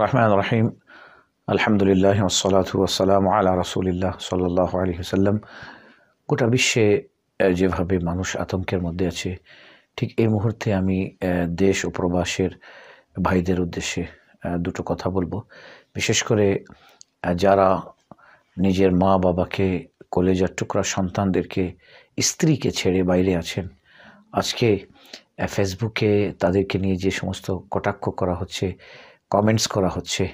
রহমান রহিম আলহামদুলিল্লাহ ওসলাত আল্লাহ আলা রসুলিল্লাহ সাল্লাহ আলী সাল্লাম গোটা বিশ্বে যেভাবে মানুষ আতঙ্কের মধ্যে আছে ঠিক এই মুহূর্তে আমি দেশ ও প্রবাসের ভাইদের উদ্দেশ্যে দুটো কথা বলবো বিশেষ করে যারা নিজের মা বাবাকে কলেজার টুকরা সন্তানদেরকে স্ত্রীকে ছেড়ে বাইরে আছেন আজকে ফেসবুকে তাদেরকে নিয়ে যে সমস্ত কটাক্ষ করা হচ্ছে কমেন্টস করা হচ্ছে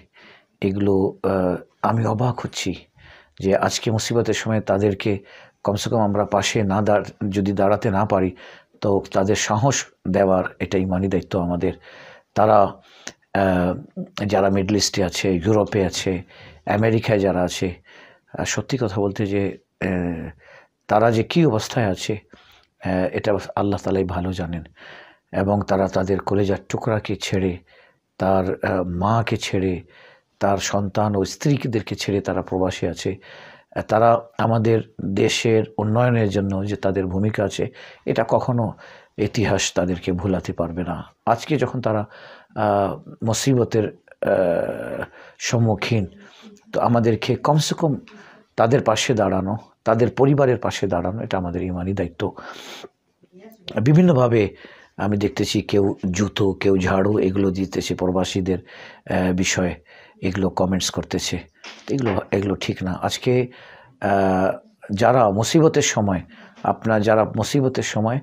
এগুলো আমি অবাক হচ্ছি যে আজকে মুসিবতের সময় তাদেরকে কমসে কম আমরা পাশে না দাঁড় যদি দাঁড়াতে না পারি তো তাদের সাহস দেওয়ার এটাই মানি দায়িত্ব আমাদের তারা যারা মিডল ইস্টে আছে ইউরোপে আছে আমেরিকায় যারা আছে সত্যি কথা বলতে যে তারা যে কী অবস্থায় আছে এটা আল্লাহ তালাই ভালো জানেন এবং তারা তাদের কলেজার টুকরাকে ছেড়ে তার মাকে ছেড়ে তার সন্তান ও স্ত্রীদেরকে ছেড়ে তারা প্রবাসী আছে তারা আমাদের দেশের উন্নয়নের জন্য যে তাদের ভূমিকা আছে এটা কখনো ইতিহাস তাদেরকে ভুলাতে পারবে না আজকে যখন তারা মুসিবতের সম্মুখীন তো আমাদেরকে কমসে কম তাদের পাশে দাঁড়ানো তাদের পরিবারের পাশে দাঁড়ানো এটা আমাদের ইমানি দায়িত্ব বিভিন্নভাবে আমি দেখতেছি কেউ জুতো কেউ ঝাড়ু এগুলো দিতেছে প্রবাসীদের বিষয়ে এগুলো কমেন্টস করতেছে এগুলো এগুলো ঠিক না আজকে যারা মুসিবতের সময় আপনার যারা মুসিবতের সময়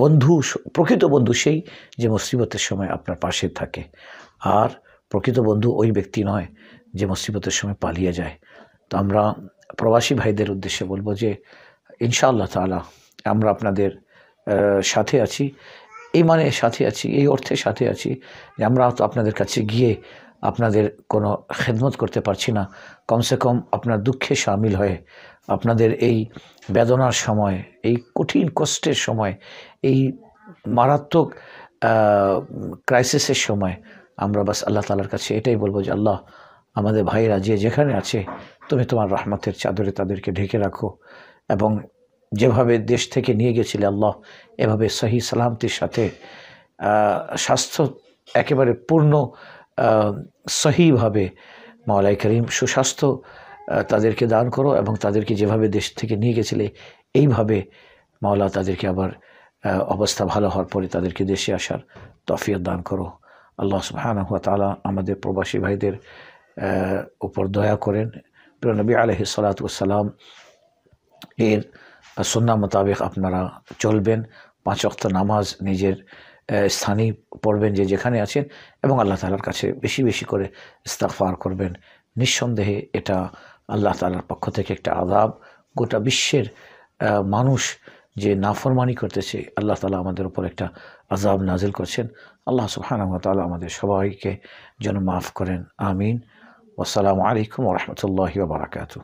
বন্ধু প্রকৃত বন্ধু সেই যে মুসিবতের সময় আপনার পাশে থাকে আর প্রকৃত বন্ধু ওই ব্যক্তি নয় যে মুসিবতের সময় পালিয়ে যায় তো আমরা প্রবাসী ভাইদের উদ্দেশ্যে বলবো যে ইনশাআল্লাহ তালা আমরা আপনাদের সাথে আছি এই মানে সাথে আছি এই অর্থে সাথে আছি যে আমরা তো আপনাদের কাছে গিয়ে আপনাদের কোনো খেদমত করতে পারছি না কমসে কম আপনার দুঃখে সামিল হয়ে আপনাদের এই বেদনার সময় এই কঠিন কষ্টের সময় এই মারাত্মক ক্রাইসিসের সময় আমরা বাস আল্লাহ তালার কাছে এটাই বলবো যে আল্লাহ আমাদের ভাইয়েরা যে যেখানে আছে তুমি তোমার রহমতের চাদরে তাদেরকে ঢেকে রাখো এবং যেভাবে দেশ থেকে নিয়ে গেছিল আল্লাহ এভাবে সহি সালামতির সাথে স্বাস্থ্য একেবারে পূর্ণ সহিভাবে মাওলাই করিম সুস্বাস্থ্য তাদেরকে দান করো এবং তাদেরকে যেভাবে দেশ থেকে নিয়ে গেছিলে এইভাবে মাওলা তাদেরকে আবার অবস্থা ভালো হওয়ার পরে তাদেরকে দেশে আসার তফিয়ত দান করো আল্লাহ সুহান তালা আমাদের প্রবাসী ভাইদের উপর দয়া করেন প্রিয় নবী আলহি সালাত সালাম এর সন্না মোতাবেক আপনারা চলবেন পাঁচ অক্ত নামাজ নিজের স্থানেই পড়বেন যে যেখানে আছেন এবং আল্লাহ তালার কাছে বেশি বেশি করে ইস্তাফার করবেন নিঃসন্দেহে এটা আল্লাহ তালার পক্ষ থেকে একটা আদাব গোটা বিশ্বের মানুষ যে নাফরমানি করতেছে আল্লাহ তালা আমাদের উপর একটা আজাব নাজিল করছেন আল্লাহ সুহানা তালা আমাদের সবাইকে যেন মাফ করেন আমিন আসসালামু আলাইকুম রহমতুল্লাহ বারাকাতু